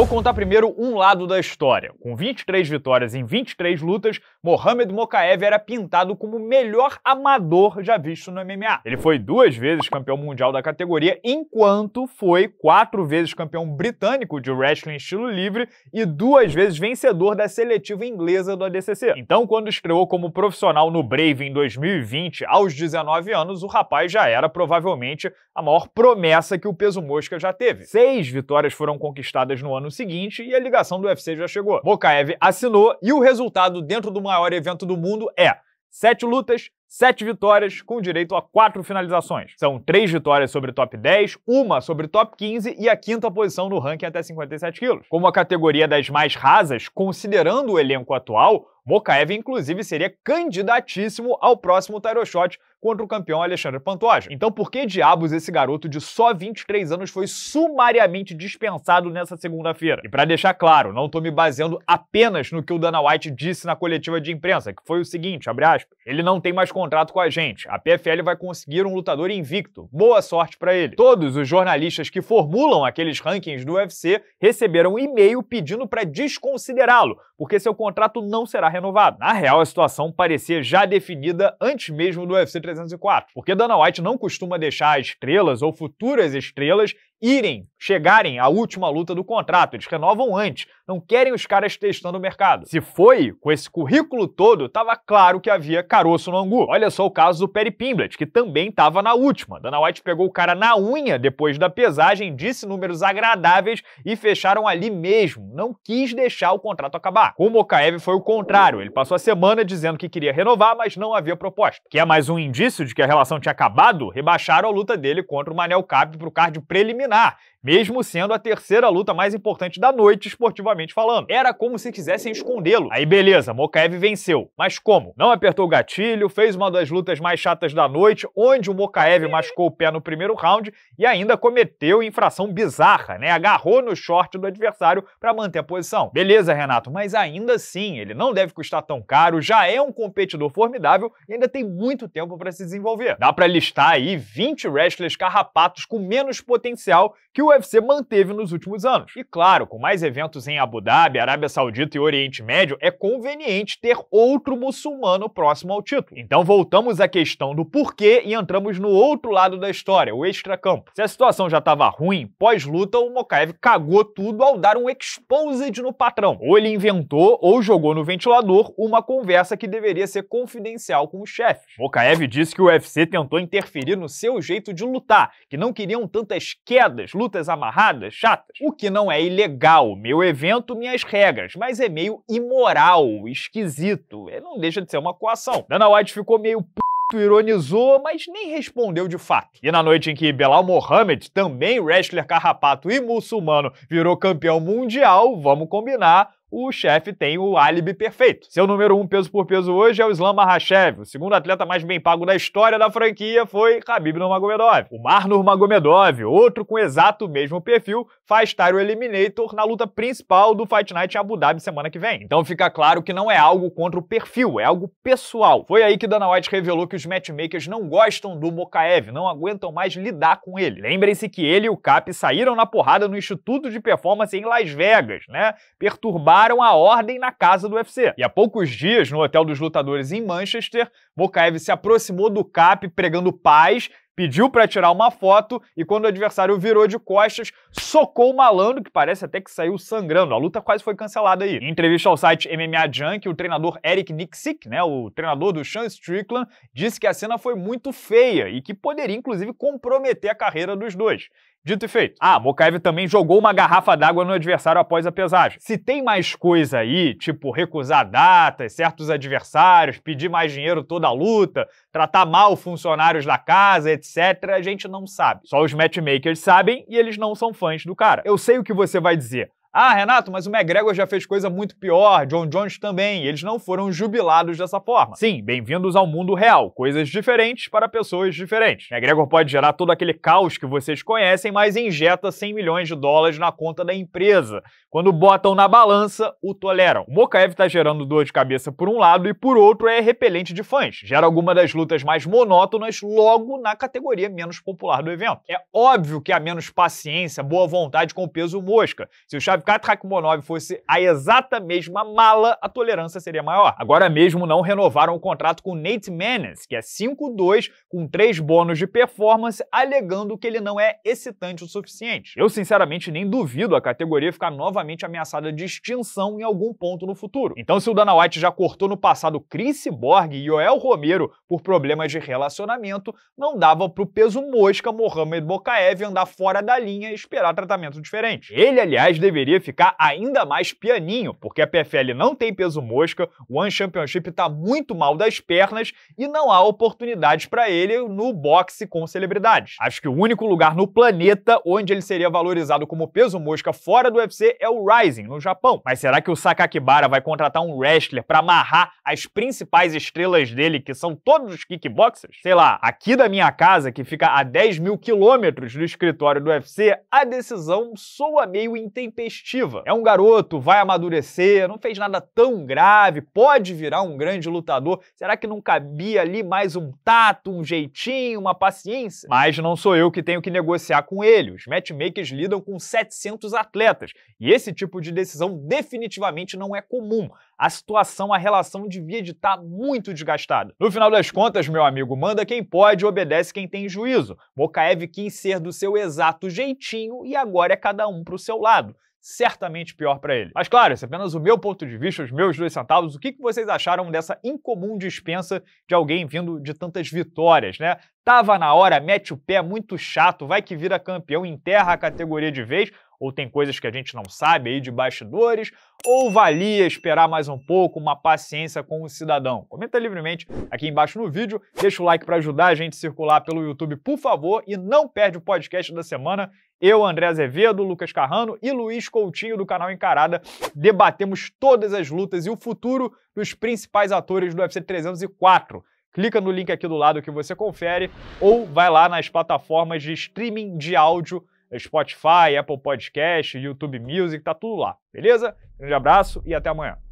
Vou contar primeiro um lado da história. Com 23 vitórias em 23 lutas, Mohamed Mokaev era pintado como o melhor amador já visto no MMA. Ele foi duas vezes campeão mundial da categoria, enquanto foi quatro vezes campeão britânico de wrestling estilo livre e duas vezes vencedor da seletiva inglesa do ADCC. Então, quando estreou como profissional no Brave em 2020, aos 19 anos, o rapaz já era provavelmente a maior promessa que o peso mosca já teve. Seis vitórias foram conquistadas no ano seguinte e a ligação do UFC já chegou. Bokaev assinou e o resultado dentro do maior evento do mundo é sete lutas, sete vitórias com direito a quatro finalizações. São três vitórias sobre top 10, uma sobre top 15 e a quinta posição no ranking até 57 quilos. Como a categoria das mais rasas, considerando o elenco atual, Mokaev, inclusive, seria candidatíssimo ao próximo Tyro Shot contra o campeão Alexandre Pantoja. Então, por que diabos esse garoto de só 23 anos foi sumariamente dispensado nessa segunda-feira? E para deixar claro, não estou me baseando apenas no que o Dana White disse na coletiva de imprensa, que foi o seguinte, abre aspas, ele não tem mais contrato com a gente. A PFL vai conseguir um lutador invicto. Boa sorte para ele. Todos os jornalistas que formulam aqueles rankings do UFC receberam um e-mail pedindo para desconsiderá-lo, porque seu contrato não será renovado. Na real, a situação parecia já definida antes mesmo do UFC 304, porque Dana White não costuma deixar estrelas ou futuras estrelas irem, chegarem à última luta do contrato. Eles renovam antes, não querem os caras testando o mercado. Se foi, com esse currículo todo, estava claro que havia caroço no angu. Olha só o caso do Perry Pimblett, que também estava na última. Dana White pegou o cara na unha depois da pesagem, disse números agradáveis e fecharam ali mesmo. Não quis deixar o contrato acabar. o Mokaev foi o contrário. Ele passou a semana dizendo que queria renovar, mas não havia proposta. Que é mais um indício de que a relação tinha acabado, rebaixaram a luta dele contra o Manel Cap o card preliminar Ah. mesmo sendo a terceira luta mais importante da noite, esportivamente falando. Era como se quisessem escondê-lo. Aí beleza, Mokaev venceu. Mas como? Não apertou o gatilho, fez uma das lutas mais chatas da noite, onde o Mokaev machucou o pé no primeiro round e ainda cometeu infração bizarra, né? Agarrou no short do adversário para manter a posição. Beleza, Renato, mas ainda assim, ele não deve custar tão caro, já é um competidor formidável e ainda tem muito tempo para se desenvolver. Dá para listar aí 20 wrestlers carrapatos com menos potencial que o o UFC manteve nos últimos anos. E claro, com mais eventos em Abu Dhabi, Arábia Saudita e Oriente Médio, é conveniente ter outro muçulmano próximo ao título. Então voltamos à questão do porquê e entramos no outro lado da história, o extracampo. Se a situação já estava ruim, pós-luta o Mokaev cagou tudo ao dar um exposed no patrão. Ou ele inventou ou jogou no ventilador uma conversa que deveria ser confidencial com o chefe. Mokaev disse que o UFC tentou interferir no seu jeito de lutar, que não queriam tantas quedas, lutas amarradas, chatas. O que não é ilegal, meu evento, minhas regras, mas é meio imoral, esquisito. Ele é, não deixa de ser uma coação. Dana White ficou meio p ironizou, mas nem respondeu de fato. E na noite em que Belal Mohamed, também wrestler carrapato e muçulmano, virou campeão mundial, vamos combinar, o chefe tem o álibi perfeito. Seu número um peso por peso hoje é o Islam Makhachev. O segundo atleta mais bem pago da história da franquia foi Khabib Nurmagomedov. O Marnur Magomedov, outro com exato mesmo perfil, faz estar o Eliminator na luta principal do Fight Night em Abu Dhabi semana que vem. Então fica claro que não é algo contra o perfil, é algo pessoal. Foi aí que Dana White revelou que os matchmakers não gostam do Mokaev, não aguentam mais lidar com ele. Lembrem-se que ele e o Cap saíram na porrada no Instituto de Performance em Las Vegas, né? Perturbaram retomaram a ordem na casa do UFC. E há poucos dias, no Hotel dos Lutadores em Manchester, Mokaev se aproximou do CAP pregando paz pediu para tirar uma foto e quando o adversário virou de costas, socou o malandro, que parece até que saiu sangrando. A luta quase foi cancelada aí. Em entrevista ao site MMA Junk, o treinador Eric Nixik, né, o treinador do Sean Strickland, disse que a cena foi muito feia e que poderia inclusive comprometer a carreira dos dois. Dito e feito. Ah, Mokaev também jogou uma garrafa d'água no adversário após a pesagem. Se tem mais coisa aí, tipo recusar datas, certos adversários, pedir mais dinheiro toda a luta, tratar mal funcionários da casa, etc etc., a gente não sabe. Só os matchmakers sabem e eles não são fãs do cara. Eu sei o que você vai dizer. Ah, Renato, mas o McGregor já fez coisa muito pior, John Jones também, eles não foram jubilados dessa forma. Sim, bem-vindos ao mundo real, coisas diferentes para pessoas diferentes. McGregor pode gerar todo aquele caos que vocês conhecem, mas injeta 100 milhões de dólares na conta da empresa. Quando botam na balança, o toleram. O Mokaev está gerando dor de cabeça por um lado e por outro é repelente de fãs. Gera alguma das lutas mais monótonas logo na categoria menos popular do evento. É óbvio que há menos paciência, boa vontade com o peso mosca. Se o K-Tracumonov fosse a exata mesma mala, a tolerância seria maior. Agora mesmo não renovaram o contrato com Nate Menes, que é 5-2, com 3 bônus de performance, alegando que ele não é excitante o suficiente. Eu sinceramente nem duvido a categoria ficar novamente ameaçada de extinção em algum ponto no futuro. Então se o Dana White já cortou no passado Chris Borg e Joel Romero por problemas de relacionamento, não dava pro peso mosca Mohamed Bokaev andar fora da linha e esperar tratamento diferente. Ele, aliás, deveria ficar ainda mais pianinho, porque a PFL não tem peso mosca, o One Championship está muito mal das pernas e não há oportunidades para ele no boxe com celebridades. Acho que o único lugar no planeta onde ele seria valorizado como peso mosca fora do UFC é o Rising, no Japão. Mas será que o Sakakibara vai contratar um wrestler para amarrar as principais estrelas dele, que são todos os kickboxers? Sei lá, aqui da minha casa, que fica a 10 mil quilômetros do escritório do UFC, a decisão soa meio intempestiva é um garoto, vai amadurecer, não fez nada tão grave, pode virar um grande lutador. Será que não cabia ali mais um tato, um jeitinho, uma paciência? Mas não sou eu que tenho que negociar com ele. Os matchmakers lidam com 700 atletas e esse tipo de decisão definitivamente não é comum. A situação, a relação devia estar de tá muito desgastada. No final das contas, meu amigo, manda quem pode, obedece quem tem juízo. Mokaev quis ser do seu exato jeitinho e agora é cada um pro seu lado certamente pior para ele. Mas claro, esse é apenas o meu ponto de vista, os meus dois centavos. O que vocês acharam dessa incomum dispensa de alguém vindo de tantas vitórias, né? Tava na hora, mete o pé, muito chato, vai que vira campeão, enterra a categoria de vez ou tem coisas que a gente não sabe aí de bastidores, ou valia esperar mais um pouco, uma paciência com o cidadão? Comenta livremente aqui embaixo no vídeo, deixa o like para ajudar a gente a circular pelo YouTube, por favor, e não perde o podcast da semana. Eu, André Azevedo, Lucas Carrano e Luiz Coutinho do canal Encarada debatemos todas as lutas e o futuro dos principais atores do UFC 304 clica no link aqui do lado que você confere ou vai lá nas plataformas de streaming de áudio Spotify, Apple Podcast, YouTube Music, tá tudo lá, beleza? Grande abraço e até amanhã.